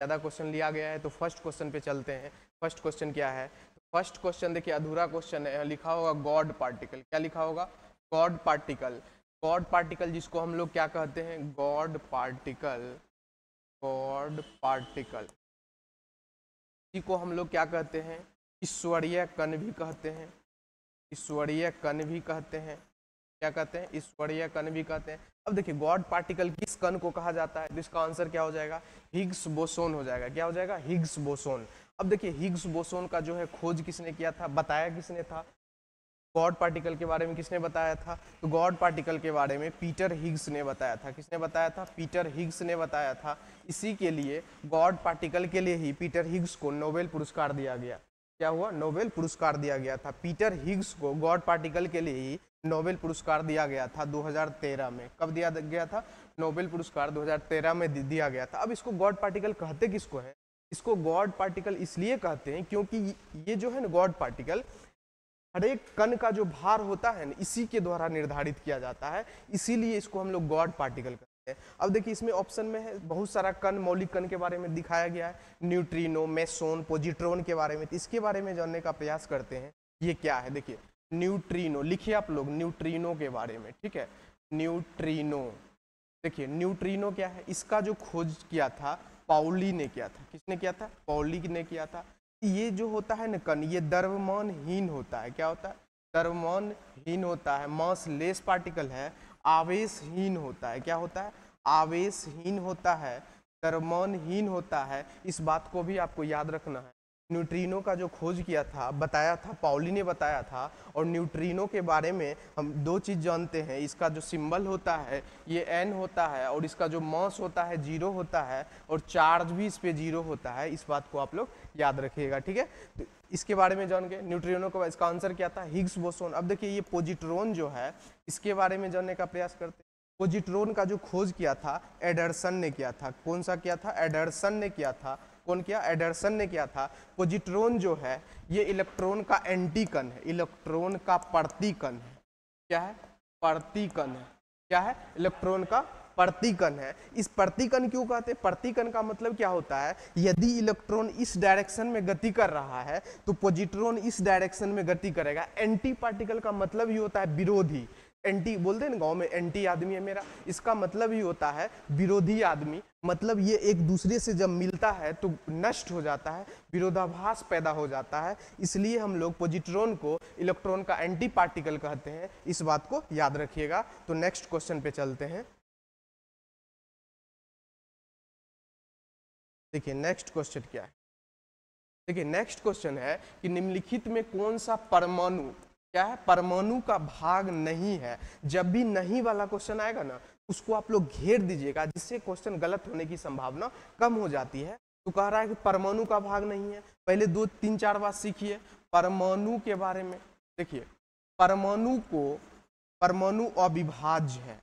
ज़्यादा क्वेश्चन लिया गया है तो फर्स्ट क्वेश्चन पे चलते हैं फर्स्ट क्वेश्चन क्या है फर्स्ट क्वेश्चन देखिए अधूरा क्वेश्चन है लिखा होगा गॉड पार्टिकल क्या लिखा होगा गॉड पार्टिकल गॉड पार्टिकल जिसको हम लोग क्या कहते हैं गॉड पार्टिकल गॉड पार्टिकल इसी को हम लोग क्या कहते हैं ईश्वरीय कण भी कहते हैं ईश्वरीय कण भी कहते हैं क्या कहते हैं ईश्वरीय कण भी कहते हैं अब देखिए गॉड पार्टिकल किस कण को कहा जाता है तो इसका आंसर क्या हो जाएगा हिग्स बोसोन हो जाएगा क्या हो जाएगा हिग्स बोसोन अब देखिए हिग्स बोसोन का जो है खोज किसने किया था बताया किसने था गॉड पार्टिकल के बारे में किसने बताया था तो गॉड पार्टिकल के बारे में पीटर हिग्स ने बताया था किसने बताया था पीटर हिग्स ने बताया था इसी के लिए गॉड पार्टिकल के लिए ही पीटर हिग्स को नोबेल पुरस्कार दिया गया क्या हुआ नोबेल पुरस्कार दिया गया था पीटर हिग्स को गॉड पार्टिकल के लिए ही नोबेल पुरस्कार दिया गया था 2013 में कब दिया गया था नोबेल पुरस्कार 2013 में दिया गया था अब इसको गॉड पार्टिकल कहते किसको है इसको गॉड पार्टिकल इसलिए कहते हैं क्योंकि ये जो है ना गॉड पार्टिकल हर एक कण का जो भार होता है ना इसी के द्वारा निर्धारित किया जाता है इसीलिए इसको हम लोग गॉड पार्टिकल कहते हैं अब देखिए इसमें ऑप्शन में है बहुत सारा कण मौलिक कण के बारे में दिखाया गया है न्यूट्रीनो मेसोन पोजिट्रोन के बारे में इसके बारे में जानने का प्रयास करते हैं ये क्या है देखिए न्यूट्रीनो लिखिए आप लोग न्यूट्रीनो के बारे में ठीक है न्यूट्रीनो देखिए न्यूट्रीनो क्या है इसका जो खोज किया था पाउली ने किया था किसने किया था पाउली ने किया था ये जो होता है ना कण ये दर्वमानहीन होता है क्या होता है दर्वमानहीन होता है मास लेस पार्टिकल है आवेशहीन होता है क्या होता है आवेशहीन होता है दर्वमानहीन होता है इस बात को भी आपको याद रखना है न्यूट्रिनो का जो खोज किया था बताया था पाउली ने बताया था और न्यूट्रिनो के बारे में हम दो चीज़ जानते हैं इसका जो सिंबल होता है ये एन होता है और इसका जो मॉस होता है जीरो होता है और चार्ज भी इस पर जीरो होता है इस बात को आप लोग याद रखिएगा ठीक है तो इसके बारे में जान के न्यूट्रिनो का इसका आंसर क्या था हिग्स बोसोन अब देखिए ये पोजिट्रोन जो है इसके बारे में जानने का प्रयास करते हैं पोजिट्रोन का जो खोज किया था एडरसन ने किया था कौन सा किया था एडरसन ने किया था कौन किया एडरसन ने किया था पोजिट्रोन जो है ये इलेक्ट्रॉन का एंटीकन है इलेक्ट्रॉन का प्रतिकन है क्या है प्रतिकन है क्या है इलेक्ट्रॉन का प्रतिकन है इस प्रतिकन क्यों कहते हैं प्रतिकन का मतलब क्या होता है यदि इलेक्ट्रॉन इस डायरेक्शन में गति कर रहा है तो पोजिट्रॉन इस डायरेक्शन में गति करेगा एंटी पार्टिकल का मतलब ही होता है विरोधी एंटी बोलते हैं ना गाँव में एंटी आदमी है मेरा इसका मतलब ही होता है विरोधी आदमी मतलब ये एक दूसरे से जब मिलता है तो नष्ट हो जाता है विरोधाभास पैदा हो जाता है इसलिए हम लोग पोजिट्रॉन को इलेक्ट्रॉन का एंटी पार्टिकल कहते हैं इस बात को याद रखिएगा तो नेक्स्ट क्वेश्चन पे चलते हैं देखिए नेक्स्ट क्वेश्चन क्या है देखिए नेक्स्ट क्वेश्चन है कि निम्नलिखित में कौन सा परमाणु क्या है परमाणु का भाग नहीं है जब भी नहीं वाला क्वेश्चन आएगा ना उसको आप लोग घेर दीजिएगा जिससे क्वेश्चन गलत होने की संभावना कम हो जाती है तो कह रहा है कि परमाणु का भाग नहीं है पहले दो तीन चार बात सीखिए परमाणु के बारे में देखिए परमाणु को परमाणु अविभाज्य है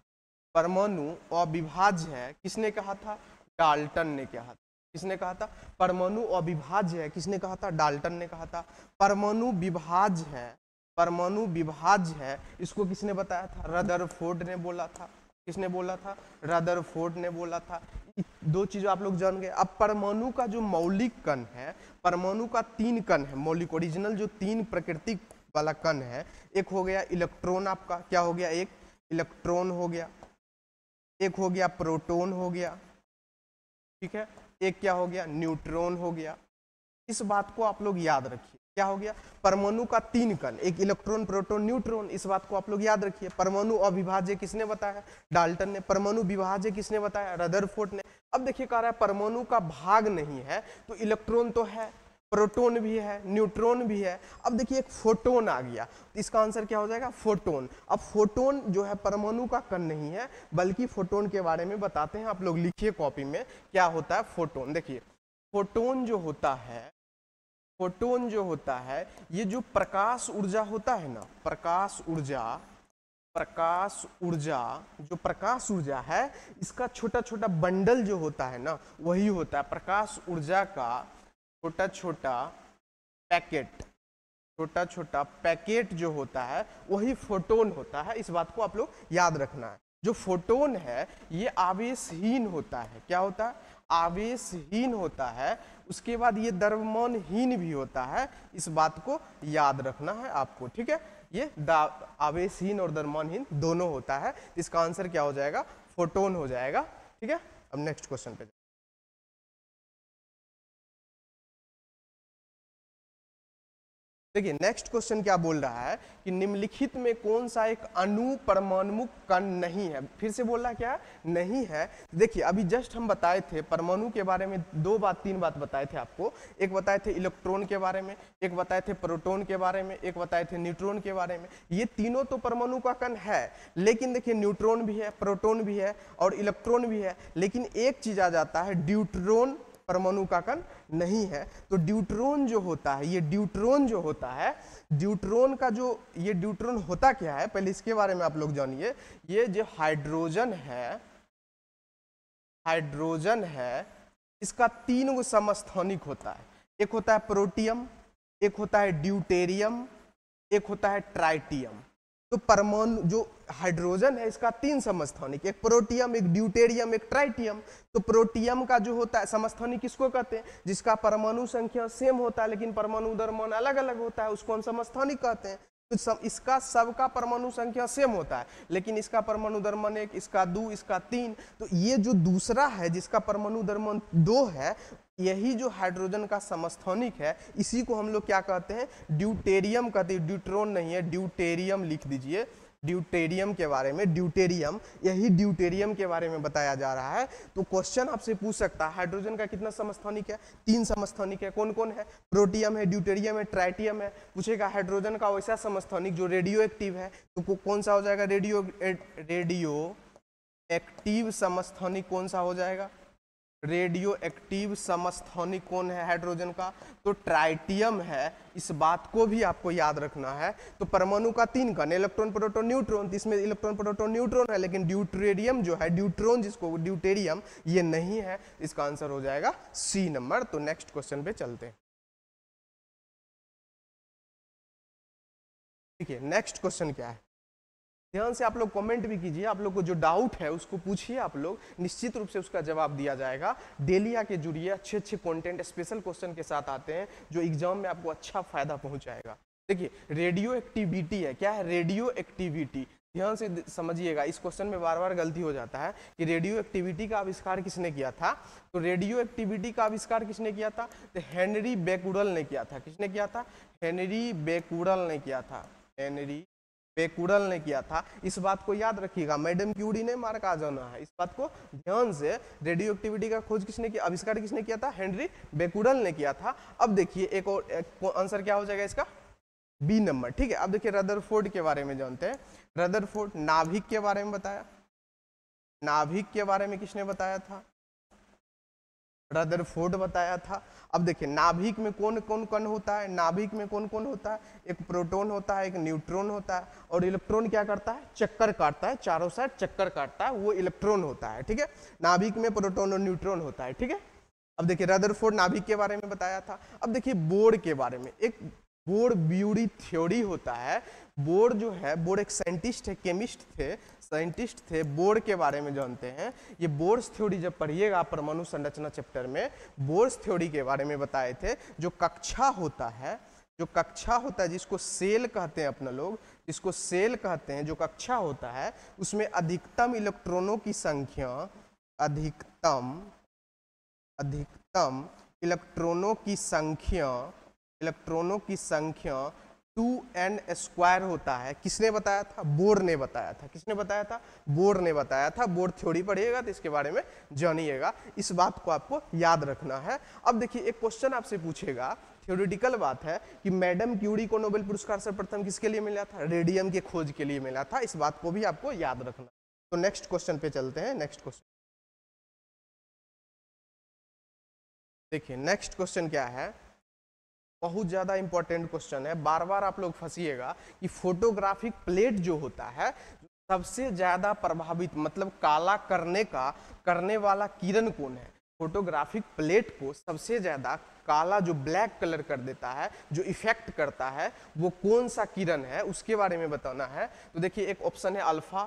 परमाणु अविभाज्य है किसने कहा था डाल्टन ने कहा था किसने कहा था परमाणु अविभाज्य है किसने कहा था डाल्टन ने कहा था परमाणु विभाज्य है परमाणु विभाज्य है इसको किसने बताया था रदर फोर्ड ने बोला था किसने बोला था रदर फोर्ड ने बोला था दो चीज आप लोग जान गए अब परमाणु का जो मौलिक कण है परमाणु का तीन कण है मौलिक ओरिजिनल जो तीन प्रकृतिक वाला कण है एक हो गया इलेक्ट्रॉन आपका क्या हो गया एक इलेक्ट्रॉन हो गया एक हो गया प्रोटोन हो गया ठीक है एक क्या हो गया न्यूट्रॉन हो गया इस बात को आप लोग याद रखिए क्या हो गया परमाणु का तीन कण एक इलेक्ट्रॉन प्रोटॉन न्यूट्रॉन इस बात को आप लोग याद रखिए परमाणु अविभाज्य किसने बताया डाल्टन ने परमाणु विभाज्य किसने बताया रदरफोर्ड ने अब देखिए कह रहा है परमाणु का भाग नहीं है तो इलेक्ट्रॉन तो है प्रोटॉन भी है न्यूट्रॉन भी है अब देखिए एक फोटोन आ गया इसका आंसर क्या हो जाएगा फोटोन अब फोटोन जो है परमाणु का कण नहीं है बल्कि फोटोन के बारे में बताते हैं आप लोग लिखिए कॉपी में क्या होता है फोटोन देखिए फोटोन जो होता है फोटोन जो होता है ये जो प्रकाश ऊर्जा होता है ना प्रकाश ऊर्जा प्रकाश ऊर्जा जो प्रकाश ऊर्जा है इसका छोटा छोटा बंडल जो होता है ना वही होता है प्रकाश ऊर्जा का छोटा छोटा पैकेट छोटा छोटा पैकेट जो होता है वही फोटोन होता है इस बात को आप लोग याद रखना है जो फोटोन है ये आवेशहीन होता है क्या होता है आवेशहीन होता है उसके बाद ये द्रव्यमानहीन भी होता है इस बात को याद रखना है आपको ठीक है ये आवेशहीन और द्रव्यमानहीन दोनों होता है इसका आंसर क्या हो जाएगा फोटोन हो जाएगा ठीक है अब नेक्स्ट क्वेश्चन पे देखिए नेक्स्ट क्वेश्चन क्या बोल रहा है कि निम्नलिखित में कौन सा एक अनु परमाणु कण नहीं है फिर से बोल रहा क्या नहीं है देखिए अभी जस्ट हम बताए थे परमाणु के बारे में दो बात तीन बात बताए थे आपको एक बताए थे इलेक्ट्रॉन के बारे में एक बताए थे प्रोटोन के बारे में एक बताए थे न्यूट्रॉन के बारे में ये तीनों तो परमाणु का कण है लेकिन देखिए न्यूट्रॉन भी है प्रोटोन भी है और इलेक्ट्रॉन भी है लेकिन एक चीज़ आ जाता है ड्यूट्रॉन परमाणु का कण नहीं है तो ड्यूट्रोन जो होता है ये ड्यूट्रोन जो होता है ड्यूट्रोन का जो ये ड्यूट्रोन होता क्या है पहले इसके बारे में आप लोग जानिए ये जो हाइड्रोजन है हाइड्रोजन है इसका तीन गो समस्थानिक होता है एक होता है प्रोटियम एक होता है ड्यूटेरियम एक होता है ट्राइटियम तो परमाणु जो हाइड्रोजन है इसका तीन समस्थानिक एक प्रोटियम एक ड्यूटेरियम एक ट्राइटियम तो प्रोटियम का जो होता है समस्थानिक किसको कहते हैं जिसका परमाणु संख्या सेम होता है लेकिन परमाणु दरमान अलग अलग होता है उसको हम समस्थानिक कहते हैं तो सब इसका सबका परमाणु संख्या सेम होता है लेकिन इसका परमाणु दरमन एक इसका दो इसका तीन तो ये जो दूसरा है जिसका परमाणु दरमन दो है यही जो हाइड्रोजन का समस्थानिक है इसी को हम लोग क्या कहते हैं ड्यूटेरियम कहते हैं ड्यूट्रोन नहीं है ड्यूटेरियम लिख दीजिए ड्यूटेरियम के बारे में ड्यूटेरियम यही ड्यूटेरियम के बारे में बताया जा रहा है तो क्वेश्चन आपसे पूछ सकता है हाइड्रोजन का कितना समस्थानिक है तीन समस्थानिक है कौन कौन है प्रोटियम है ड्यूटेरियम है ट्राइटियम है पूछेगा हाइड्रोजन का वैसा समस्थानिक जो रेडियो एक्टिव है तो कौन सा हो जाएगा रेडियो रेडियो एक्टिव समस्थानिक कौन सा हो जाएगा रेडियो एक्टिव समस्थानी कौन है हाइड्रोजन का तो ट्राइटियम है इस बात को भी आपको याद रखना है तो परमाणु का तीन कण इलेक्ट्रॉन प्रोटोन न्यूट्रॉन इसमें इलेक्ट्रॉन प्रोटोन न्यूट्रॉन है लेकिन ड्यूट्रेडियम जो है ड्यूट्रॉन जिसको ड्यूटेरियम ये नहीं है इसका आंसर हो जाएगा सी नंबर तो नेक्स्ट क्वेश्चन पे चलते हैं ठीक है नेक्स्ट क्वेश्चन क्या है ध्यान से आप लोग कमेंट भी कीजिए आप लोग को जो डाउट है उसको पूछिए आप लोग निश्चित रूप से उसका जवाब दिया जाएगा डेली आके जुड़िए अच्छे अच्छे कंटेंट स्पेशल क्वेश्चन के साथ आते हैं जो एग्जाम में आपको अच्छा फायदा पहुंचाएगा देखिए रेडियो एक्टिविटी है क्या है रेडियो एक्टिविटी ध्यान से समझिएगा इस क्वेश्चन में बार बार गलती हो जाता है कि रेडियो एक्टिविटी का आविष्कार किसने किया था तो रेडियो एक्टिविटी का आविष्कार किसने किया था तो हेनरी बेकुडल ने किया था किसने किया था हेनरी बेकुडल ने किया था हेनरी पेकुड़ल ने किया था इस बात को याद रखिएगा मैडम क्यूरी ने मार्का जाना है इस बात को ध्यान से रेडियो एक्टिविटी का खोज किसने किया आविष्कार किसने किया था हेनरी बेकुड़ल ने किया था अब देखिए एक और आंसर क्या हो जाएगा इसका बी नंबर ठीक है अब देखिए रदरफोर्ड के बारे में जानते हैं रदरफोर्ड नाभिक के बारे में बताया नाभिक के बारे में किसने बताया था रदरफोर्ड बताया था अब देखिए नाभिक में कौन कौन कण होता है नाभिक में कौन कौन होता है एक प्रोटॉन होता है एक न्यूट्रॉन होता है और इलेक्ट्रॉन क्या करता है चक्कर काटता है चारों साइड चक्कर काटता है वो इलेक्ट्रॉन होता है ठीक है नाभिक में प्रोटॉन और न्यूट्रॉन होता है ठीक है अब देखिए रदरफोर्ड नाभिक के बारे में बताया था अब देखिए बोर्ड के बारे में एक बोर्ड ब्यूरी थ्योरी होता है बोर्ड जो है बोर्ड एक साइंटिस्ट है केमिस्ट थे साइंटिस्ट थे बोर के बारे में जानते हैं ये बोर्स थ्योरी जब पढ़िएगा परमाणु संरचना चैप्टर में बोर्स थ्योरी के बारे में बताए थे जो कक्षा होता है जो कक्षा होता है जिसको सेल कहते हैं अपना लोग जिसको सेल कहते हैं जो कक्षा होता है उसमें अधिकतम इलेक्ट्रॉनों की संख्या अधिकतम अधिकतम इलेक्ट्रॉनों की संख्या इलेक्ट्रॉनों की संख्या टू एन स्क्वायर होता है किसने बताया था बोर ने बताया था किसने बताया था बोर ने बताया था बोर थ्योरी पढ़िएगा तो इसके बारे में जानिएगा इस बात को आपको याद रखना है अब देखिए एक क्वेश्चन आपसे पूछेगा थ्योरिटिकल बात है कि मैडम क्यूरी को नोबेल पुरस्कार सर्वप्रथम किसके लिए मिला था रेडियम के खोज के लिए मिला था इस बात को भी आपको याद रखना तो नेक्स्ट क्वेश्चन पे चलते हैं नेक्स्ट क्वेश्चन देखिए नेक्स्ट क्वेश्चन क्या है बहुत ज़्यादा इंपॉर्टेंट क्वेश्चन है बार बार आप लोग फंसीएगा कि फोटोग्राफिक प्लेट जो होता है सबसे ज़्यादा प्रभावित मतलब काला करने का करने वाला किरण कौन है फोटोग्राफिक प्लेट को सबसे ज़्यादा काला जो ब्लैक कलर कर देता है जो इफेक्ट करता है वो कौन सा किरण है उसके बारे में बताना है तो देखिए एक ऑप्शन है अल्फा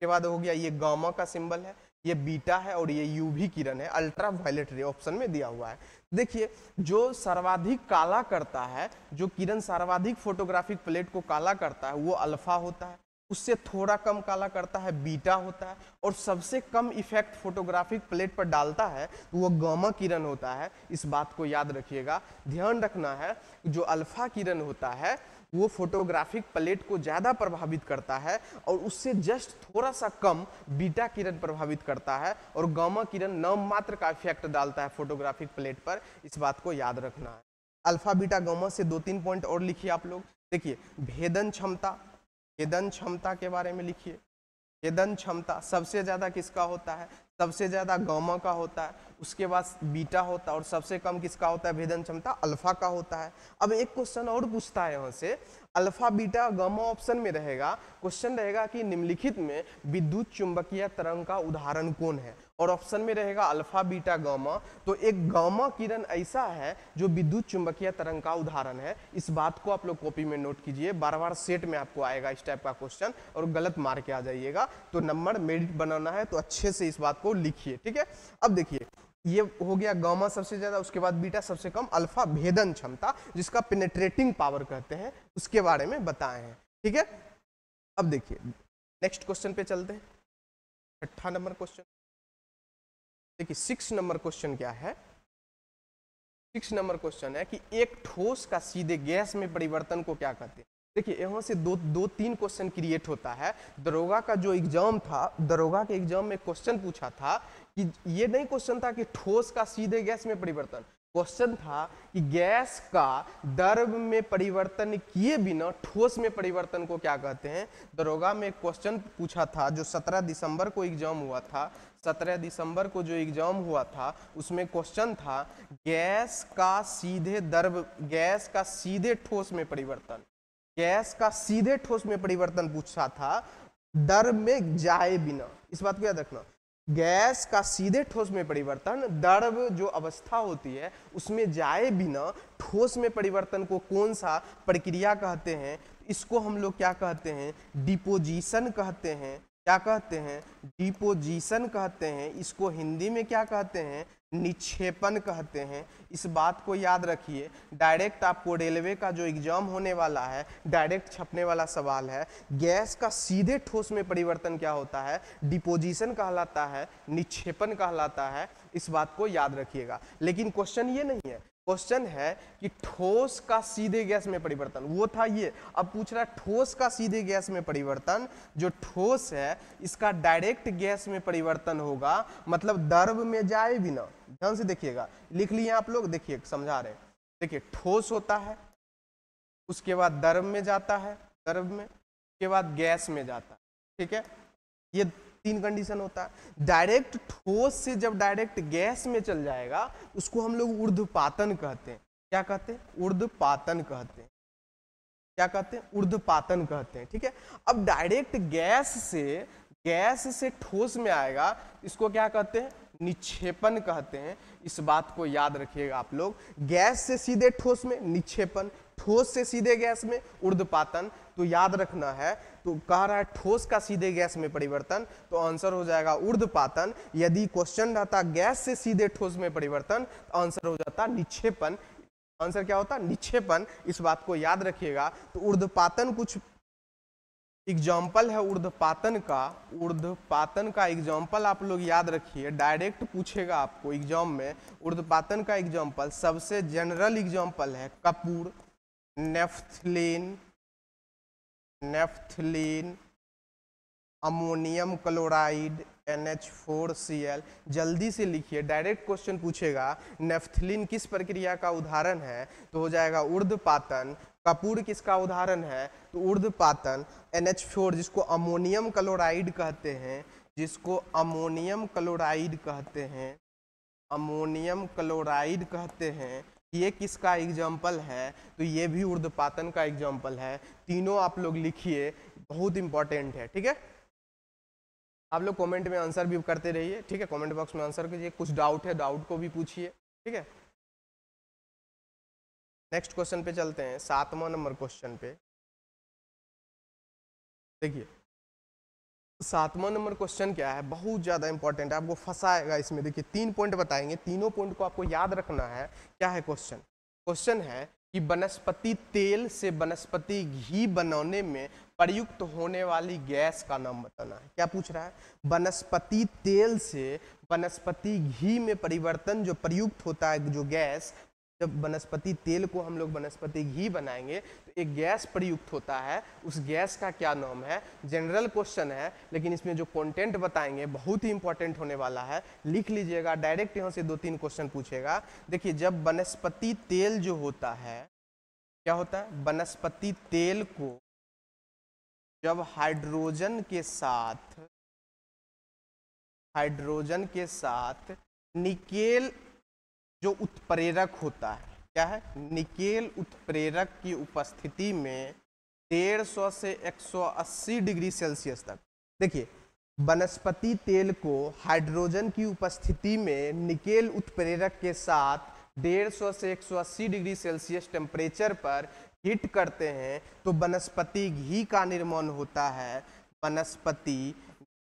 के बाद हो गया ये गामा का सिंबल है ये बीटा है और ये यूवी किरण है अल्ट्रा वायलेट रे ऑप्शन में दिया हुआ है देखिए जो सर्वाधिक काला करता है जो किरण सर्वाधिक फोटोग्राफिक प्लेट को काला करता है वो अल्फा होता है उससे थोड़ा कम काला करता है बीटा होता है और सबसे कम इफेक्ट फोटोग्राफिक प्लेट पर डालता है तो वो गामा किरण होता है इस बात को याद रखिएगा ध्यान रखना है जो अल्फा किरण होता है वो फोटोग्राफिक प्लेट को ज़्यादा प्रभावित करता है और उससे जस्ट थोड़ा सा कम बीटा किरण प्रभावित करता है और गामा किरण नम मात्र का इफेक्ट डालता है फोटोग्राफिक प्लेट पर इस बात को याद रखना है अल्फा बीटा गामा से दो तीन पॉइंट और लिखिए आप लोग देखिए भेदन क्षमता भेदन क्षमता के बारे में लिखिए छेदन क्षमता सबसे ज़्यादा किसका होता है सबसे ज़्यादा गामा का होता है उसके बाद बीटा होता है और सबसे कम किसका होता है भेदन क्षमता अल्फा का होता है अब एक क्वेश्चन और पूछता है यहाँ से अल्फा बीटा गामा ऑप्शन में रहेगा क्वेश्चन रहेगा कि निम्नलिखित में विद्युत चुंबकीय तरंग का उदाहरण कौन है और ऑप्शन में रहेगा अल्फा बीटा गामा तो एक गामा किरण ऐसा है जो विद्युत चुंबकीय तरंग का उदाहरण है इस बात को आप लोग कॉपी में नोट कीजिए बार बार सेट में आपको आएगा इस टाइप का क्वेश्चन और गलत मार के आ जाइएगा तो नंबर मेरिट बनाना है तो अच्छे से इस बात को लिखिए ठीक है अब देखिए ये हो गया गामा सबसे ज़्यादा उसके बाद बीटा सबसे कम अल्फा भेदन क्षमता जिसका पेनेट्रेटिंग पावर कहते हैं उसके बारे में बताए हैं ठीक है अब देखिए नेक्स्ट क्वेश्चन पे चलते हैं छठा नंबर क्वेश्चन देखिए सिक्स नंबर क्वेश्चन क्या है सिक्स नंबर क्वेश्चन है कि एक ठोस का सीधे गैस में परिवर्तन को क्या कहते हैं देखिए यहाँ से दो दो तीन क्वेश्चन क्रिएट होता है दरोगा का जो एग्जाम था दरोगा के एग्जाम में क्वेश्चन पूछा था कि ये नहीं क्वेश्चन था कि ठोस का सीधे गैस में परिवर्तन क्वेश्चन था कि गैस का दर्व में परिवर्तन किए बिना ठोस में परिवर्तन को क्या कहते हैं दरोगा में क्वेश्चन पूछा था जो 17 दिसंबर को एग्जाम हुआ था सत्रह दिसंबर को जो एग्जाम हुआ था उसमें क्वेश्चन था गैस का सीधे दर्व गैस का सीधे ठोस में परिवर्तन गैस का सीधे ठोस में परिवर्तन पूछा था दर में जाए बिना इस बात को याद रखना गैस का सीधे ठोस में परिवर्तन दर्व जो अवस्था होती है उसमें जाए बिना ठोस में परिवर्तन को कौन सा प्रक्रिया कहते हैं इसको हम लोग क्या कहते हैं डिपोजिशन कहते हैं क्या कहते हैं डिपोजिशन कहते हैं इसको हिंदी में क्या कहते हैं निक्षेपण कहते हैं इस बात को याद रखिए डायरेक्ट आपको रेलवे का जो एग्जाम होने वाला है डायरेक्ट छपने वाला सवाल है गैस का सीधे ठोस में परिवर्तन क्या होता है डिपोजिशन कहलाता है निक्षेपण कहलाता है इस बात को याद रखिएगा लेकिन क्वेश्चन ये नहीं है क्वेश्चन है कि ठोस का सीधे गैस में परिवर्तन वो था ये अब पूछ रहा है ठोस का सीधे गैस में परिवर्तन जो ठोस है इसका डायरेक्ट गैस में परिवर्तन होगा मतलब दर्व में जाए बिना ध्यान से देखिएगा लिख लिए आप लोग देखिए समझा रहे देखिए ठोस होता है उसके बाद दर्व में जाता है दर्व में उसके बाद गैस में जाता है ठीक है ये तीन कंडीशन होता है डायरेक्ट ठोस से जब डायरेक्ट गैस में चल जाएगा उसको हम लोग उर्ध्वपातन कहते हैं क्या कहते हैं उर्ध्वपातन कहते हैं क्या कहते हैं उर्ध्वपातन कहते हैं ठीक है अब डायरेक्ट गैस से गैस से ठोस में आएगा इसको क्या कहते हैं निक्षेपण कहते हैं इस बात को याद रखिएगा आप लोग गैस से सीधे ठोस में निक्षेपण ठोस से सीधे गैस में उर्ध्वपातन तो याद रखना है तो कह रहा है ठोस का सीधे गैस में परिवर्तन तो आंसर हो जाएगा उर्दपातन यदि क्वेश्चन रहता गैस से सीधे ठोस में परिवर्तन तो आंसर हो जाता निक्षेपन आंसर क्या होता निक्षेपन इस बात को याद रखिएगा तो उर्दपातन कुछ एग्जाम्पल है उर्धपातन का उर्धपातन का एग्जाम्पल आप लोग याद रखिए डायरेक्ट पूछेगा आपको एग्जाम में उर्धपातन का एग्जाम्पल सबसे जनरल एग्जाम्पल है कपूर naphthalene naphthalene ammonium chloride NH4Cl जल्दी से लिखिए डायरेक्ट क्वेश्चन पूछेगा नेफ्थलीन किस प्रक्रिया का उदाहरण है तो हो जाएगा उर्द पातन कपूर किसका उदाहरण है तो उर्द पातन NH4 जिसको अमोनियम क्लोराइड कहते हैं जिसको अमोनियम क्लोराइड कहते हैं अमोनियम क्लोराइड कहते हैं ये किसका एग्जाम्पल है तो ये भी उर्दपातन का एग्जाम्पल है तीनों आप लोग लिखिए बहुत इंपॉर्टेंट है ठीक है आप लोग कमेंट में आंसर भी करते रहिए ठीक है कमेंट बॉक्स में आंसर कीजिए कुछ डाउट है डाउट को भी पूछिए ठीक है नेक्स्ट क्वेश्चन पे चलते हैं सातवां नंबर क्वेश्चन पे देखिए सातवां नंबर क्वेश्चन क्या है बहुत ज़्यादा इंपॉर्टेंट है आपको फंसाएगा इसमें देखिए तीन पॉइंट बताएंगे तीनों पॉइंट को आपको याद रखना है क्या है क्वेश्चन क्वेश्चन है कि वनस्पति तेल से वनस्पति घी बनाने में प्रयुक्त होने वाली गैस का नाम बताना है क्या पूछ रहा है वनस्पति तेल से वनस्पति घी में परिवर्तन जो प्रयुक्त होता है जो गैस जब वनस्पति तेल को हम लोग वनस्पति घी बनाएंगे तो एक गैस प्रयुक्त होता है उस गैस का क्या नाम है जनरल क्वेश्चन है लेकिन इसमें जो कंटेंट बताएंगे बहुत ही इंपॉर्टेंट होने वाला है लिख लीजिएगा डायरेक्ट यहाँ से दो तीन क्वेश्चन पूछेगा देखिए जब वनस्पति तेल जो होता है क्या होता है वनस्पति तेल को जब हाइड्रोजन के साथ हाइड्रोजन के साथ निकेल जो उत्प्रेरक होता है क्या है निकेल उत्प्रेरक की उपस्थिति में 150 से 180 डिग्री सेल्सियस तक देखिए वनस्पति तेल को हाइड्रोजन की उपस्थिति में निकेल उत्प्रेरक के साथ 150 से 180 डिग्री सेल्सियस टेम्परेचर पर हीट करते हैं तो वनस्पति घी का निर्माण होता है वनस्पति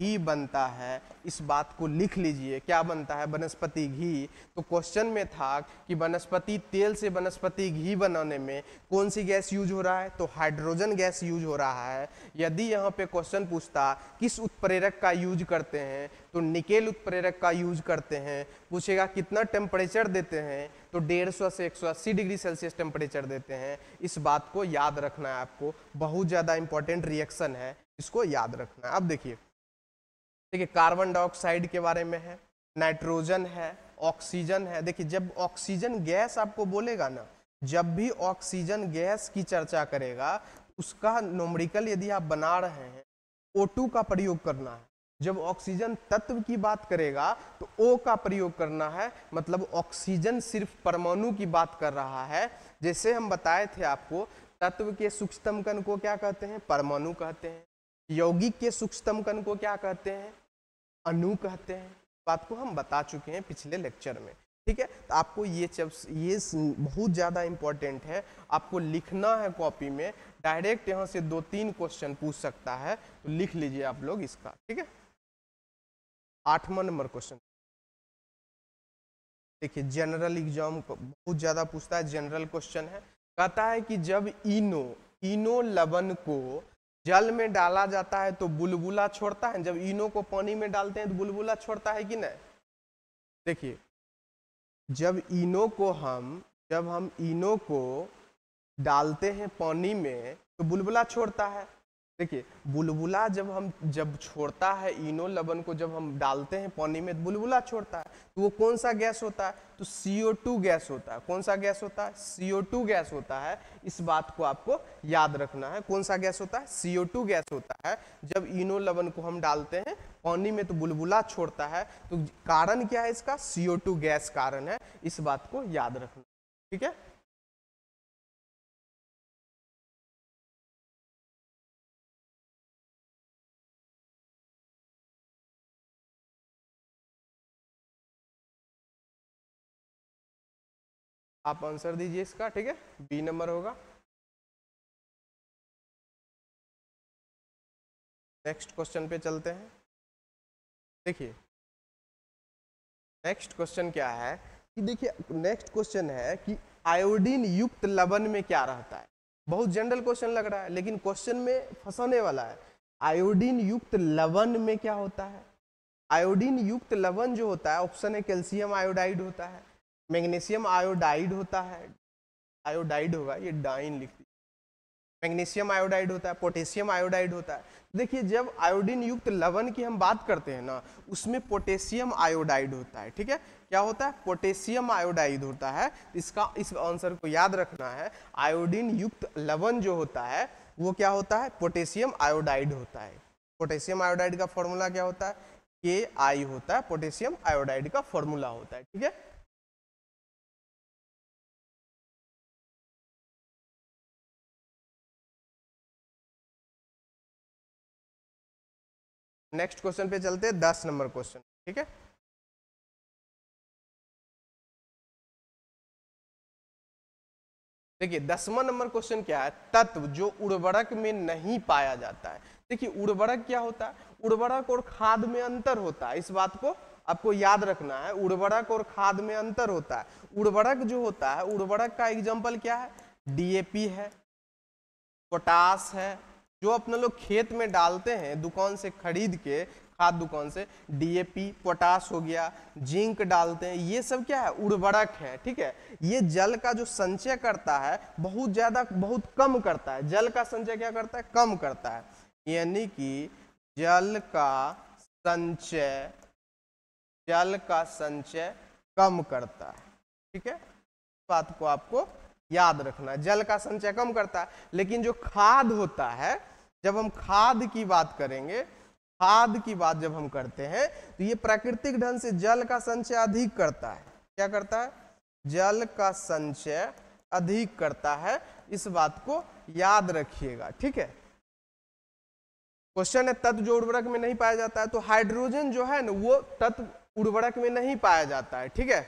घी बनता है इस बात को लिख लीजिए क्या बनता है वनस्पति घी तो क्वेश्चन में था कि वनस्पति तेल से वनस्पति घी बनाने में कौन सी गैस यूज हो रहा है तो हाइड्रोजन गैस यूज हो रहा है यदि यहाँ पे क्वेश्चन पूछता किस उत्प्रेरक का यूज करते हैं तो निकेल उत्प्रेरक का यूज करते हैं पूछेगा कितना टेम्परेचर देते हैं तो सौ से अस्सी डिग्री सेल्सियस टेम्परेचर देते हैं इस बात को याद रखना है आपको बहुत ज़्यादा इंपॉर्टेंट रिएक्शन है इसको याद रखना है अब देखिए देखिए कार्बन डाइऑक्साइड के बारे में है नाइट्रोजन है ऑक्सीजन है देखिए जब ऑक्सीजन गैस आपको बोलेगा ना जब भी ऑक्सीजन गैस की चर्चा करेगा उसका नोमरिकल यदि आप बना रहे हैं टू का प्रयोग करना है जब ऑक्सीजन तत्व की बात करेगा तो ओ का प्रयोग करना है मतलब ऑक्सीजन सिर्फ परमाणु की बात कर रहा है जैसे हम बताए थे आपको तत्व के कण को क्या कहते हैं परमाणु कहते हैं यौगिक के सूक्ष्मतम कण को क्या कहते हैं अणु कहते हैं बात को हम बता चुके हैं पिछले लेक्चर में ठीक है तो आपको ये चब ये बहुत ज़्यादा इम्पॉर्टेंट है आपको लिखना है कॉपी में डायरेक्ट यहाँ से दो तीन क्वेश्चन पूछ सकता है तो लिख लीजिए आप लोग इसका ठीक है आठवां नंबर क्वेश्चन देखिए जनरल एग्जाम बहुत ज़्यादा पूछता है जनरल क्वेश्चन है कहता है कि जब इनो इनो लवन को जल में डाला जाता है तो बुलबुला छोड़ता है जब इनो को पानी में डालते हैं तो बुलबुला छोड़ता है कि नहीं देखिए जब इनो को हम जब हम इनो को डालते हैं पानी में तो बुलबुला छोड़ता है देखिए बुलबुला जब हम जब छोड़ता है इनो लवन को जब हम डालते हैं पानी में बुलबुला छोड़ता है तो वो कौन सा गैस होता है तो CO2 गैस होता है कौन सा गैस होता है CO2 गैस होता है इस बात को आपको याद रखना है कौन सा गैस होता है CO2 गैस होता है जब इनो लवन को हम डालते हैं पानी में तो बुलबुला छोड़ता है तो कारण क्या है इसका टू गैस कारण है इस बात को याद रखना ठीक है आप आंसर दीजिए इसका ठीक है बी नंबर होगा नेक्स्ट क्वेश्चन पे चलते हैं देखिए नेक्स्ट क्वेश्चन क्या है कि देखिए नेक्स्ट क्वेश्चन है कि आयोडीन युक्त लवण में क्या रहता है बहुत जनरल क्वेश्चन लग रहा है लेकिन क्वेश्चन में फंसाने वाला है आयोडीन युक्त लवण में क्या होता है आयोडीन युक्त लवण जो होता है ऑप्शन है कैल्शियम आयोडाइड होता है मैग्नीशियम आयोडाइड होता है आयोडाइड होगा ये डाइन लिख दीजिए मैग्नीशियम आयोडाइड होता है पोटेशियम आयोडाइड होता है देखिए जब आयोडीन युक्त लवण की हम बात करते हैं ना उसमें पोटेशियम आयोडाइड होता है ठीक है क्या होता है पोटेशियम आयोडाइड होता है इसका इस आंसर को याद रखना है आयोडीन युक्त लवण जो होता है वो क्या होता है पोटेशियम आयोडाइड होता है पोटेशियम आयोडाइड का फॉर्मूला क्या होता है के आई होता है पोटेशियम आयोडाइड का फॉर्मूला होता है ठीक है नेक्स्ट क्वेश्चन पे चलते हैं दस नंबर क्वेश्चन ठीक है देखिए दसवां नंबर क्वेश्चन क्या है तत्व जो उर्वरक में नहीं पाया जाता है देखिए उर्वरक क्या होता है उर्वरक और खाद में अंतर होता है इस बात को आपको याद रखना है उर्वरक और खाद में अंतर होता है उर्वरक जो होता है उर्वरक का एग्जाम्पल क्या है डीएपी है पोटास है जो अपने लोग खेत में डालते हैं दुकान से खरीद के खाद दुकान से डीएपी पोटास हो गया जिंक डालते हैं ये सब क्या है उर्वरक है ठीक है ये जल का जो संचय करता है बहुत ज़्यादा बहुत कम करता है जल का संचय क्या करता है कम करता है यानी कि जल का संचय जल का संचय कम करता है ठीक है बात को आपको याद रखना जल का संचय कम करता है लेकिन जो खाद होता है जब हम खाद की बात करेंगे खाद की बात जब हम करते हैं तो ये प्राकृतिक ढंग से जल का संचय अधिक करता है क्या करता है जल का संचय अधिक करता है इस बात को याद रखिएगा ठीक है क्वेश्चन है तत्व जो उर्वरक में नहीं पाया जाता है तो हाइड्रोजन जो है ना वो तत्व उर्वरक में नहीं पाया जाता है ठीक है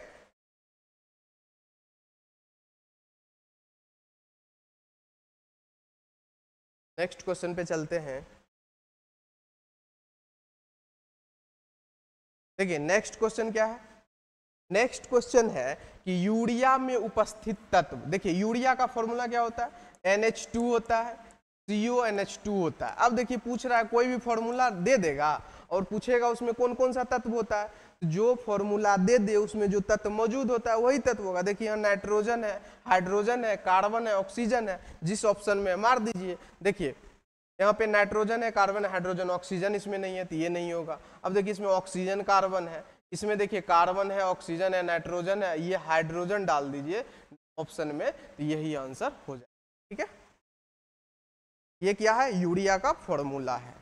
नेक्स्ट क्वेश्चन पे चलते हैं देखिए नेक्स्ट क्वेश्चन क्या है नेक्स्ट क्वेश्चन है कि यूरिया में उपस्थित तत्व देखिए यूरिया का फॉर्मूला क्या होता है NH2 होता है CO NH2 होता है अब देखिए पूछ रहा है कोई भी फॉर्मूला दे देगा और पूछेगा उसमें कौन कौन सा तत्व होता है तो जो फॉर्मूला दे दे उसमें जो तत्व मौजूद होता है वही तत्व होगा देखिए यहाँ नाइट्रोजन है हाइड्रोजन है कार्बन है ऑक्सीजन है जिस ऑप्शन में मार दीजिए देखिए यहाँ पे नाइट्रोजन है कार्बन हाइड्रोजन ऑक्सीजन इसमें नहीं है तो ये नहीं होगा अब देखिए इसमें ऑक्सीजन कार्बन है इसमें देखिए कार्बन है ऑक्सीजन है नाइट्रोजन है ये हाइड्रोजन डाल दीजिए ऑप्शन में तो यही आंसर हो जाए ठीक है ये क्या है यूरिया का फॉर्मूला है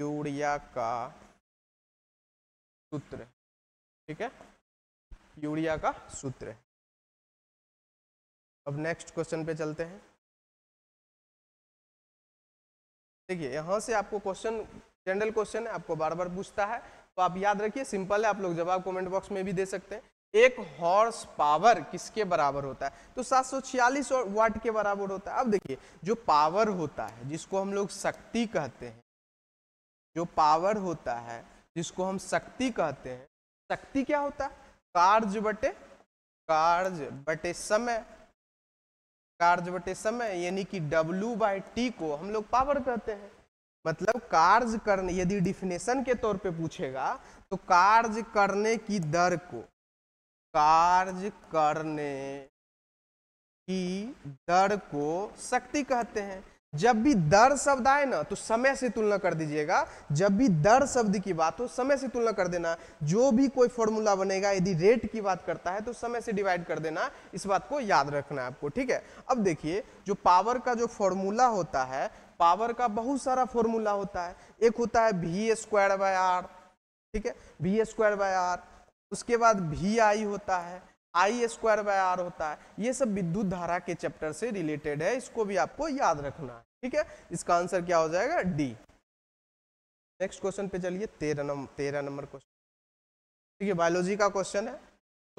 यूरिया का सूत्र ठीक है यूरिया का सूत्र अब नेक्स्ट क्वेश्चन पे चलते हैं देखिए यहां से आपको क्वेश्चन जनरल क्वेश्चन है आपको बार बार पूछता है तो आप याद रखिए सिंपल है आप लोग जवाब कमेंट बॉक्स में भी दे सकते हैं एक हॉर्स पावर किसके बराबर होता है तो 746 वाट के बराबर होता है अब देखिए जो पावर होता है जिसको हम लोग शक्ति कहते हैं जो पावर होता है जिसको हम शक्ति कहते हैं शक्ति क्या होता है कार्य बटे कार्य बटे समय कार्य बटे समय यानी कि W बाई टी को हम लोग पावर कहते हैं मतलब कार्य करने यदि डिफिनेशन के तौर पे पूछेगा तो कार्य करने की दर को कार्य करने की दर को शक्ति कहते हैं जब भी दर शब्द आए ना तो समय से तुलना कर दीजिएगा जब भी दर शब्द की बात हो समय से तुलना कर देना जो भी कोई फॉर्मूला बनेगा यदि रेट की बात करता है तो समय से डिवाइड कर देना इस बात को याद रखना है आपको ठीक है अब देखिए जो पावर का जो फॉर्मूला होता है पावर का बहुत सारा फॉर्मूला होता है एक होता है भी स्क्वायर बाय आर ठीक है भी स्क्वायर बाय आर उसके बाद भी आई होता है आई स्क्वायर बाय आर होता है ये सब विद्युत धारा के चैप्टर से रिलेटेड है इसको भी आपको याद रखना है ठीक है इसका आंसर क्या हो जाएगा डी नेक्स्ट क्वेश्चन पे चलिए तेरह नंबर तेरह नंबर क्वेश्चन ठीक है बायोलॉजी का क्वेश्चन है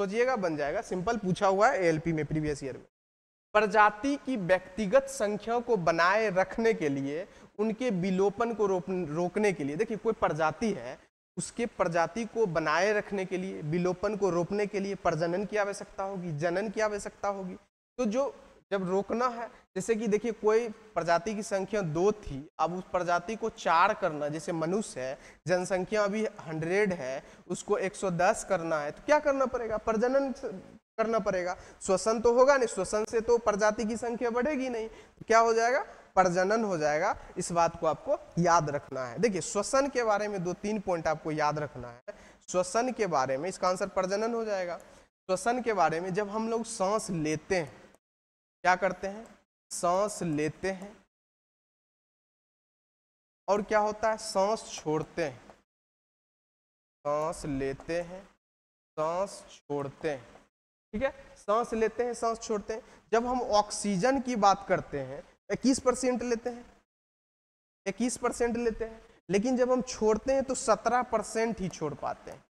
सोचिएगा बन जाएगा सिंपल पूछा हुआ है एलपी में प्रीवियस ईयर में प्रजाति की व्यक्तिगत संख्याओं को बनाए रखने के लिए उनके विलोपन को रोकने के लिए देखिए कोई प्रजाति है उसके प्रजाति को बनाए रखने के लिए विलोपन को रोकने के लिए प्रजनन की आवश्यकता होगी जनन की आवश्यकता होगी तो जो जब रोकना है जैसे कि देखिए कोई प्रजाति की संख्या दो थी अब उस प्रजाति को चार करना जैसे मनुष्य है जनसंख्या अभी हंड्रेड है उसको 110 करना है तो क्या करना पड़ेगा प्रजनन करना पड़ेगा श्वसन तो होगा नहीं श्वसन से तो प्रजाति की संख्या बढ़ेगी नहीं तो क्या हो जाएगा प्रजनन हो जाएगा इस बात को आपको याद रखना है देखिए श्वसन के बारे में दो तीन पॉइंट आपको याद रखना है श्वसन के बारे में इसका आंसर प्रजनन हो जाएगा श्वसन के बारे में जब हम लोग सांस लेते हैं क्या करते हैं सांस लेते हैं और क्या होता है सांस छोड़ते हैं सांस लेते हैं सांस छोड़ते हैं ठीक है सांस लेते हैं सांस छोड़ते हैं जब हम ऑक्सीजन की बात करते हैं इक्कीस परसेंट लेते हैं इक्कीस परसेंट लेते हैं लेकिन जब हम छोड़ते हैं तो सत्रह परसेंट ही छोड़ पाते हैं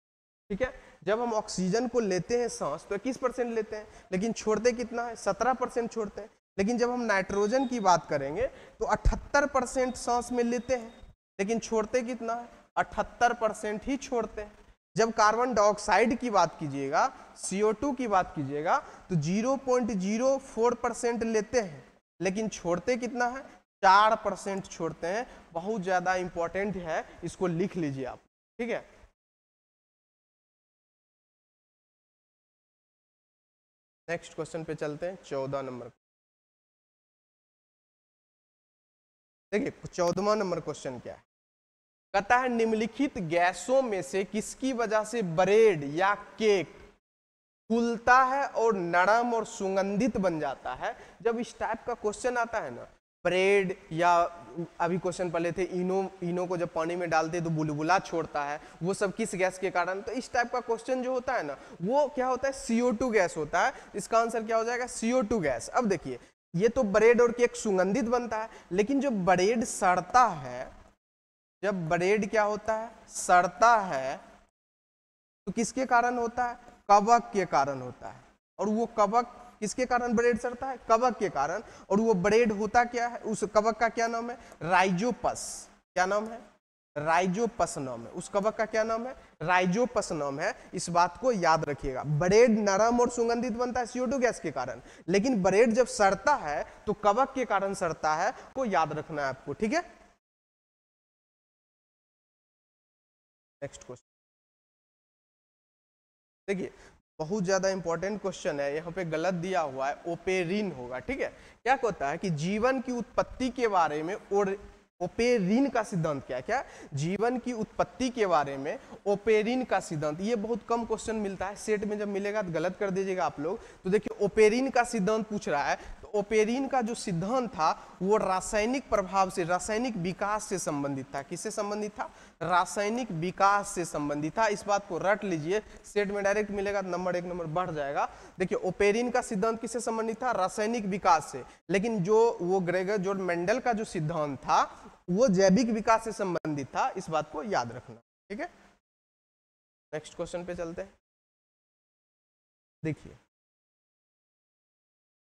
ठीक है जब हम ऑक्सीजन को लेते हैं सांस तो इक्कीस परसेंट लेते हैं लेकिन छोड़ते कितना है सत्रह परसेंट छोड़ते हैं लेकिन जब हम नाइट्रोजन की बात करेंगे तो अठहत्तर परसेंट सांस में लेते हैं लेकिन छोड़ते कितना है अठहत्तर परसेंट ही छोड़ते हैं जब कार्बन डाइऑक्साइड की बात कीजिएगा टू की बात कीजिएगा तो फोर परसेंट लेते हैं लेकिन छोड़ते कितना है चार परसेंट छोड़ते हैं बहुत ज़्यादा इंपॉर्टेंट है इसको लिख लीजिए आप ठीक है नेक्स्ट क्वेश्चन पे चलते हैं चौदह नंबर देखिए चौदवा नंबर क्वेश्चन क्या है कहता है निम्नलिखित गैसों में से किसकी वजह से ब्रेड या केक फूलता है और नरम और सुगंधित बन जाता है जब इस टाइप का क्वेश्चन आता है ना ब्रेड या अभी क्वेश्चन पहले थे इनो इनो को जब पानी में डालते तो बुलबुला छोड़ता है वो सब किस गैस के कारण तो इस टाइप का क्वेश्चन जो होता है ना वो क्या होता है टू गैस होता है इसका आंसर क्या हो जाएगा टू गैस अब देखिए ये तो ब्रेड और केक सुगंधित बनता है लेकिन जो ब्रेड सड़ता है जब ब्रेड क्या होता है सड़ता है तो किसके कारण होता है कवक के कारण होता है और वो कवक किसके कारण ब्रेड सड़ता है कवक के कारण और वो ब्रेड होता क्या है उस कवक का क्या नाम है राइजोपस क्या नाम है राइजोपस नाम है उस कवक का क्या नाम है राइजोपस नाम है इस बात को याद रखिएगा ब्रेड नरम और सुगंधित बनता है सीओटू गैस के कारण लेकिन ब्रेड जब सड़ता है तो कवक के कारण सड़ता है को याद रखना है आपको ठीक है नेक्स्ट क्वेश्चन देखिए बहुत ज़्यादा इंपॉर्टेंट क्वेश्चन है यहाँ पे गलत दिया हुआ है ओपेरिन होगा ठीक है क्या कहता है कि जीवन की उत्पत्ति के बारे में और ओपेरिन का सिद्धांत क्या क्या जीवन की उत्पत्ति के बारे में ओपेरिन का सिद्धांत ये बहुत कम क्वेश्चन मिलता है सेट में जब मिलेगा तो गलत कर दीजिएगा आप लोग तो देखिए ओपेरिन का सिद्धांत पूछ रहा है ओपेरिन का जो सिद्धांत था वो रासायनिक प्रभाव से रासायनिक विकास से संबंधित था किससे संबंधित था रासायनिक विकास से संबंधित था इस बात को रट लीजिए सेट में डायरेक्ट मिलेगा नंबर एक नंबर बढ़ जाएगा देखिए ओपेरिन का सिद्धांत किससे संबंधित था रासायनिक विकास से लेकिन जो वो ग्रेगर जो मेंडल का जो सिद्धांत था वो जैविक विकास से संबंधित था इस बात को याद रखना ठीक है नेक्स्ट क्वेश्चन पे चलते हैं देखिए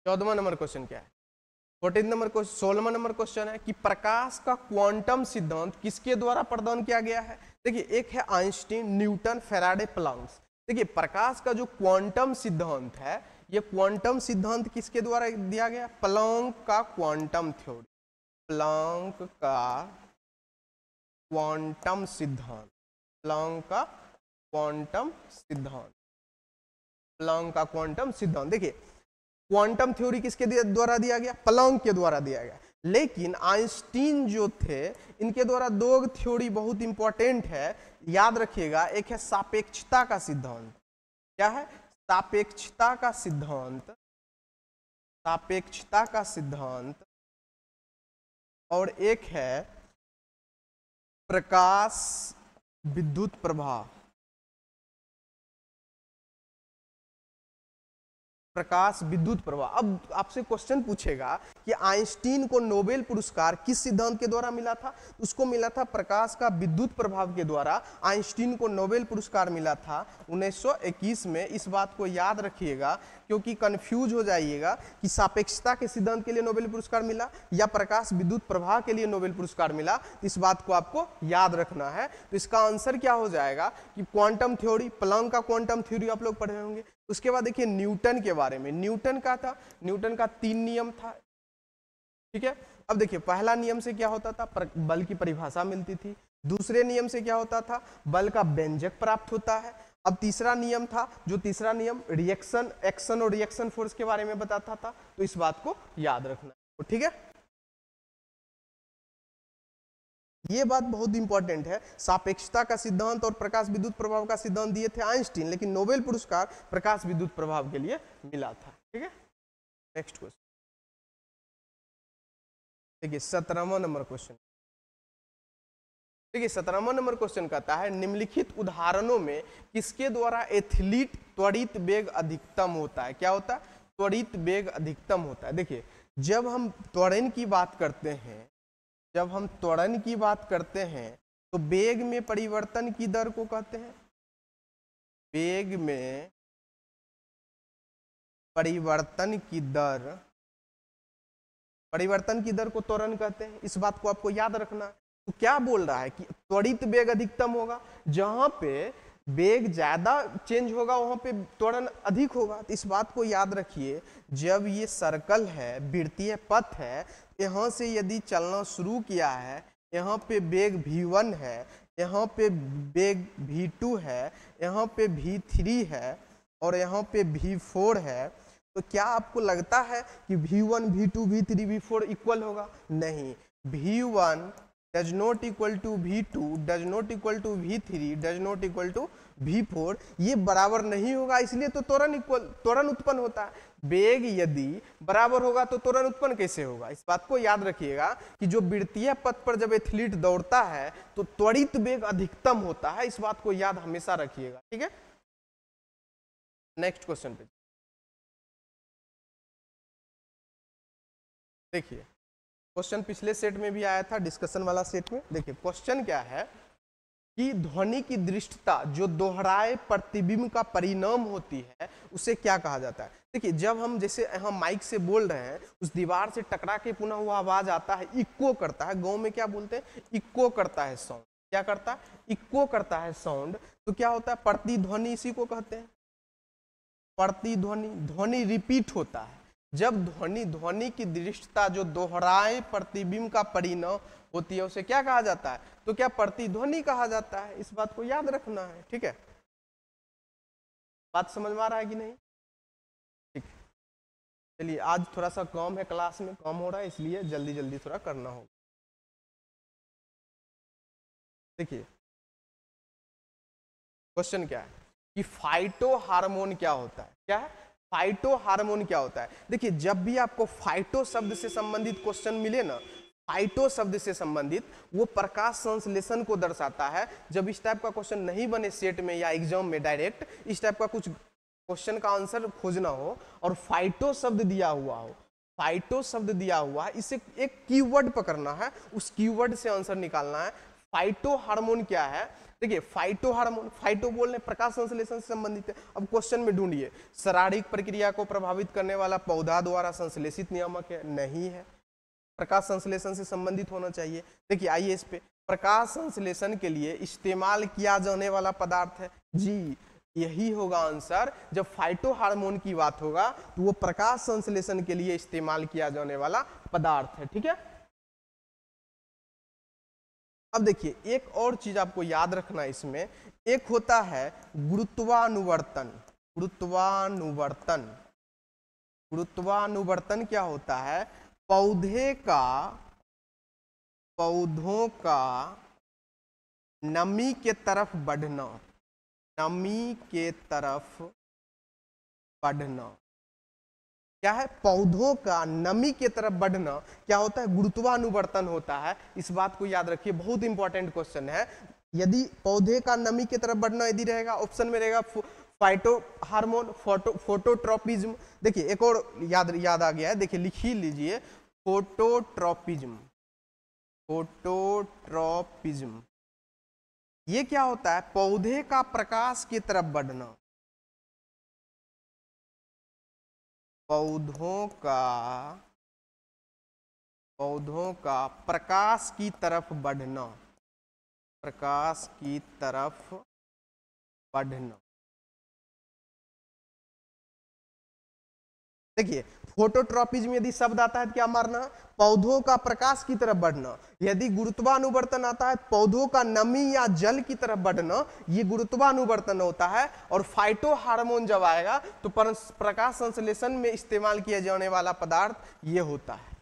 चौदवा नंबर क्वेश्चन क्या है फोर्टीन नंबर क्वेश्चन सोलहवा नंबर क्वेश्चन है कि प्रकाश का क्वांटम सिद्धांत किसके द्वारा प्रदान किया गया है देखिए एक है आइंस्टीन न्यूटन फेराडे प्लांक्स देखिए प्रकाश का जो क्वांटम सिद्धांत है ये क्वांटम सिद्धांत किसके द्वारा दिया गया प्लांक का क्वांटम थ्योरी प्लांक का क्वांटम सिद्धांत प्लांक का क्वांटम सिद्धांत प्लांक का क्वांटम सिद्धांत देखिए क्वांटम थ्योरी किसके द्वारा दिया गया पलोंग के द्वारा दिया गया लेकिन आइंस्टीन जो थे इनके द्वारा दो थ्योरी बहुत इंपॉर्टेंट है याद रखिएगा एक है सापेक्षता का सिद्धांत क्या है सापेक्षता का सिद्धांत सापेक्षता का सिद्धांत और एक है प्रकाश विद्युत प्रभाव प्रकाश विद्युत प्रवाह अब आपसे क्वेश्चन पूछेगा कि आइंस्टीन को नोबेल पुरस्कार किस सिद्धांत के द्वारा मिला था उसको मिला था प्रकाश का विद्युत प्रभाव के द्वारा आइंस्टीन को नोबेल पुरस्कार मिला था 1921 में इस बात को याद रखिएगा क्योंकि कन्फ्यूज हो जाइएगा कि सापेक्षता के सिद्धांत के लिए नोबेल पुरस्कार मिला या प्रकाश विद्युत प्रभाव के लिए नोबेल पुरस्कार मिला इस बात को आपको याद रखना है तो इसका आंसर क्या हो जाएगा कि क्वांटम थ्योरी प्लंग का क्वांटम थ्योरी आप लोग पढ़े होंगे उसके बाद देखिए न्यूटन के बारे में न्यूटन का था न्यूटन का तीन नियम था ठीक है अब देखिए पहला नियम से क्या होता था बल की परिभाषा मिलती थी दूसरे नियम से क्या होता था बल का व्यंजक प्राप्त होता है अब तीसरा नियम था जो तीसरा नियम रिएक्शन एक्शन और रिएक्शन फोर्स के बारे में बताता था तो इस बात को याद रखना तो ठीक है ये बात बहुत इंपॉर्टेंट है सापेक्षता का सिद्धांत और प्रकाश विद्युत प्रभाव का सिद्धांत दिए थे आइंस्टीन लेकिन नोबेल पुरस्कार प्रकाश विद्युत प्रभाव के लिए मिला था ठीक है नेक्स्ट क्वेश्चन देखिए सत्रहवा नंबर क्वेश्चन देखिए सत्रहवा नंबर क्वेश्चन कहता है निम्नलिखित उदाहरणों में किसके द्वारा एथलीट त्वरित वेग अधिकतम होता है क्या होता है त्वरित वेग अधिकतम होता है देखिए जब हम त्वरण की बात करते हैं जब हम त्वरण की बात करते हैं तो वेग में परिवर्तन की दर को कहते हैं वेग में परिवर्तन की दर परिवर्तन की दर को त्वरण कहते हैं इस बात को आपको याद रखना तो क्या बोल रहा है कि त्वरित वेग अधिकतम होगा जहां पे वेग ज्यादा चेंज होगा वहां पे त्वरण अधिक होगा तो इस बात को याद रखिए जब ये सर्कल है वृत्तीय पथ है यहाँ से यदि चलना शुरू किया है यहाँ पे बेग वी वन है यहाँ पे बेग वी टू है यहाँ पे भी थ्री है और यहाँ पे वी फोर है तो क्या आपको लगता है कि V one V two V three V four equal होगा नहीं V one does not equal to V two does not equal to V three does not equal to V four ये बराबर नहीं होगा इसलिए तो त्वरण इक्वल त्वरण उत्पन्न होता है वेग यदि बराबर होगा तो त्वरण उत्पन्न कैसे होगा इस बात को याद रखिएगा कि जो वृत्तीय पथ पर जब एथलीट दौड़ता है तो त्वरित वेग अधिकतम होता है इस बात को याद हमेशा रखिएगा ठीक है नेक्स्ट क्वेश्चन पे देखिए क्वेश्चन पिछले सेट में भी आया था डिस्कशन वाला सेट में देखिए क्वेश्चन क्या है कि ध्वनि की दृष्टता जो दोहराए प्रतिबिंब का परिणाम होती है उसे क्या कहा जाता है देखिए जब हम जैसे यहाँ माइक से बोल रहे हैं उस दीवार से टकरा के पुनः हुआ आवाज आता है इक्को करता है गांव में क्या बोलते हैं इक्को करता है साउंड क्या करता है इक्को करता है साउंड तो क्या होता है प्रतिध्वनि इसी को कहते हैं प्रतिध्वनि ध्वनि रिपीट होता है जब ध्वनि ध्वनि की दृष्टता जो दोहराए प्रतिबिंब का परिणाम होती है उसे क्या कहा जाता है तो क्या प्रतिध्वनि कहा जाता है इस बात को याद रखना है ठीक है बात समझ में आ रहा है कि नहीं ठीक चलिए आज थोड़ा सा कम है क्लास में कम हो रहा है इसलिए जल्दी जल्दी थोड़ा करना होगा देखिए क्वेश्चन क्या है कि फाइटो हार्मोन क्या होता है क्या है फाइटो हार्मोन क्या होता है देखिए जब भी आपको फाइटो शब्द से संबंधित क्वेश्चन मिले ना फाइटो शब्द से संबंधित वो प्रकाश संश्लेषण को दर्शाता है जब इस टाइप का क्वेश्चन नहीं बने सेट में या एग्जाम में डायरेक्ट इस टाइप का कुछ क्वेश्चन का आंसर खोजना हो और फाइटो शब्द दिया हुआ हो फाइटो शब्द दिया हुआ है इसे एक कीवर्ड पकड़ना है उस कीवर्ड से आंसर निकालना है फाइटो हार्मोन क्या है देखिए फाइटो हार्मोन फाइटो बोलने प्रकाश संश्लेषण से संबंधित है अब क्वेश्चन में ढूंढिए सराड़िक प्रक्रिया को प्रभावित करने वाला पौधा द्वारा संश्लेषित नियामक है नहीं है प्रकाश संश्लेषण से संबंधित होना चाहिए देखिए आइए इस पे प्रकाश संश्लेषण के लिए इस्तेमाल किया जाने वाला पदार्थ है जी यही होगा आंसर जब फाइटो हार्मोन की बात होगा तो वो प्रकाश संश्लेषण के लिए इस्तेमाल किया जाने वाला पदार्थ है ठीक है अब देखिए एक और चीज आपको याद रखना है इसमें एक होता है गुरुत्वानुवर्तन गुरुत्वानुवर्तन गुरुत्वानुवर्तन क्या होता है पौधे का पौधों का नमी के तरफ बढ़ना नमी के तरफ बढ़ना क्या है पौधों का नमी की तरफ बढ़ना क्या होता है गुरुत्वानुवर्तन होता है इस बात को याद रखिए बहुत इंपॉर्टेंट क्वेश्चन है यदि पौधे का नमी की तरफ बढ़ना यदि रहेगा ऑप्शन में रहेगा फाइटो हार्मोन फोटो फोटोट्रोपिज्म देखिए एक और याद याद आ गया है देखिए लिख ही लीजिए फोटोट्रोपिज्म फोटोट्रोपिज्म ये क्या होता है पौधे का प्रकाश की तरफ बढ़ना पौधों का पौधों का प्रकाश की तरफ बढ़ना प्रकाश की तरफ बढ़ना देखिए में यदि शब्द आता है तो क्या मारना पौधों का प्रकाश की तरफ बढ़ना यदि गुरुत्वानुवर्तन आता है तो पौधों का नमी या जल की तरफ बढ़ना ये गुरुत्वानुवर्तन होता है और फाइटो हार्मोन जब आएगा तो प्रकाश संश्लेषण में इस्तेमाल किया जाने वाला पदार्थ ये होता है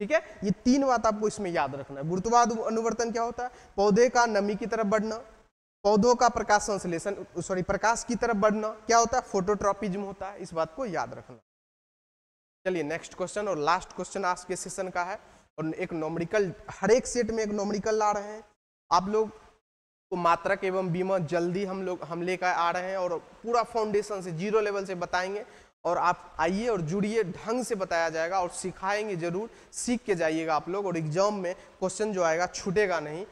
ठीक है ये तीन बात आपको इसमें याद रखना है गुरुत्वानुवर्तन क्या होता है पौधे का नमी की तरफ बढ़ना पौधों का प्रकाश संश्लेषण सॉरी प्रकाश की तरफ बढ़ना क्या होता है फोटोट्रॉपिज्म होता है इस बात को याद रखना चलिए नेक्स्ट क्वेश्चन और लास्ट क्वेश्चन आज के सेशन का है और एक नोमरिकल हर एक सेट में एक नोमरिकल ला रहे हैं आप लोग को मात्रक एवं बीमा जल्दी हम लोग हम लेकर आ रहे हैं और पूरा फाउंडेशन से जीरो लेवल से बताएंगे और आप आइए और जुड़िए ढंग से बताया जाएगा और सिखाएंगे जरूर सीख के जाइएगा आप लोग और एग्जाम में क्वेश्चन जो आएगा छूटेगा नहीं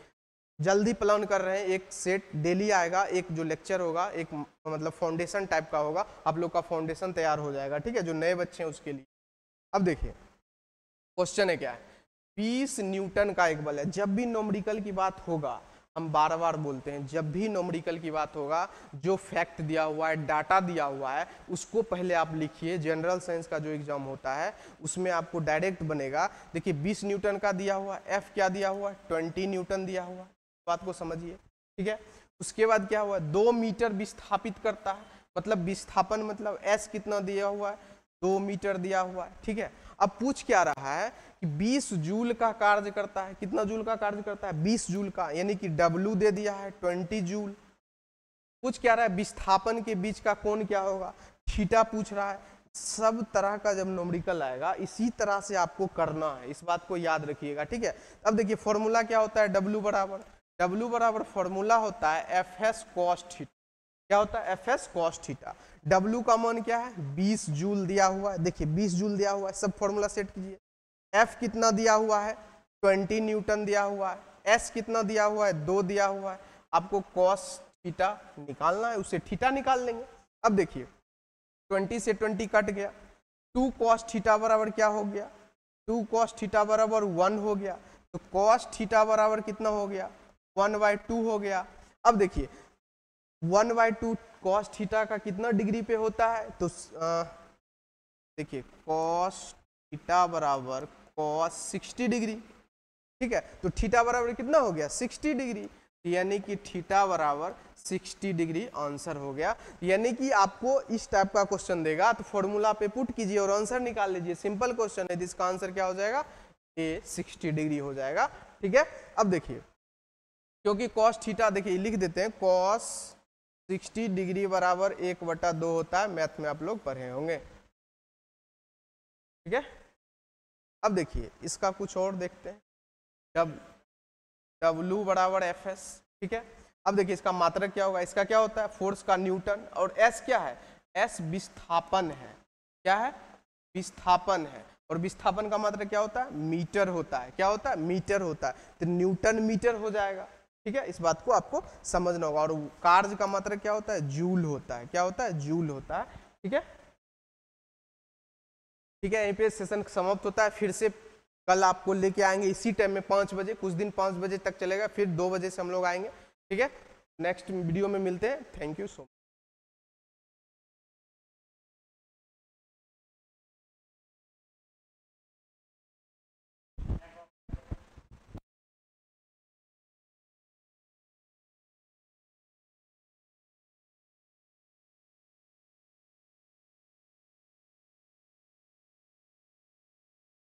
जल्दी प्लान कर रहे हैं एक सेट डेली आएगा एक जो लेक्चर होगा एक मतलब फाउंडेशन टाइप का होगा आप लोग का फाउंडेशन तैयार हो जाएगा ठीक है जो नए बच्चे हैं उसके लिए अब देखिए क्वेश्चन है क्या है बीस न्यूटन का एक बल है जब भी नोमरिकल की बात होगा हम बार बार बोलते हैं जब भी नोमरिकल की बात होगा जो फैक्ट दिया हुआ है डाटा दिया हुआ है उसको पहले आप लिखिए जनरल साइंस का जो एग्जाम होता है उसमें आपको डायरेक्ट बनेगा देखिए 20 न्यूटन का दिया हुआ एफ क्या दिया हुआ है न्यूटन दिया हुआ बात को समझिए ठीक है उसके बाद क्या हुआ दो मीटर विस्थापित करता है मतलब विस्थापन मतलब एस कितना दिया हुआ है दो मीटर दिया हुआ है ठीक है अब पूछ क्या रहा है कि 20 जूल का कार्य करता है कितना जूल का कार्य करता है 20 जूल का यानी कि W दे दिया है 20 जूल पूछ क्या रहा है विस्थापन के बीच का कौन क्या होगा छीटा पूछ रहा है सब तरह का जब नोमरिकल आएगा इसी तरह से आपको करना है इस बात को याद रखिएगा ठीक है अब देखिए फॉर्मूला क्या होता है डब्ल्यू बराबर डब्ल्यू बराबर फॉर्मूला होता है एफ एस कॉस्ट क्या होता है F S cos theta W का मान क्या है 20 जूल दिया हुआ है देखिए 20 जूल दिया हुआ है सब फॉर्मूला सेट कीजिए F कितना दिया हुआ है 20 न्यूटन दिया हुआ है S कितना दिया हुआ है दो दिया हुआ है आपको कॉस थीटा निकालना है उसे थीटा निकाल लेंगे अब देखिए 20 से 20 कट गया 2 कॉस थीटा बराबर क्या हो गया 2 कॉस थीटा बराबर वन हो गया तो कॉस थीटा बराबर कितना हो गया वन बाई टू हो गया अब देखिए one by two cos theta का कितना डिग्री पे होता है तो देखिए कॉस थीटा बराबर कॉस 60 डिग्री ठीक है तो थीटा बराबर कितना हो गया 60 डिग्री तो यानी कि थीटा बराबर 60 डिग्री आंसर हो गया यानी कि आपको इस टाइप का क्वेश्चन देगा तो फॉर्मूला पे पुट कीजिए और आंसर निकाल लीजिए सिंपल क्वेश्चन है जिसका तो आंसर क्या हो जाएगा ए 60 डिग्री हो जाएगा ठीक है अब देखिए क्योंकि कॉस थीटा देखिए लिख देते हैं कॉस सिक्सटी डिग्री बराबर एक बटा दो होता है मैथ में आप लोग पढ़े होंगे ठीक है अब देखिए इसका कुछ और देखते हैं जब डब्लू बराबर एफ एस ठीक है अब देखिए इसका मात्रक क्या होगा इसका क्या होता है फोर्स का न्यूटन और एस क्या है एस विस्थापन है क्या है विस्थापन है और विस्थापन का मात्रक क्या होता है मीटर होता है क्या होता है मीटर होता है तो न्यूटन मीटर हो जाएगा ठीक है इस बात को आपको समझना होगा और कार्ज का मात्रा मतलब क्या होता है जूल होता है क्या होता है जूल होता है ठीक है ठीक है यहीं पे सेशन समाप्त होता है फिर से कल आपको लेके आएंगे इसी टाइम में पाँच बजे कुछ दिन पाँच बजे तक चलेगा फिर दो बजे से हम लोग आएंगे ठीक है नेक्स्ट वीडियो में मिलते हैं थैंक यू सो मच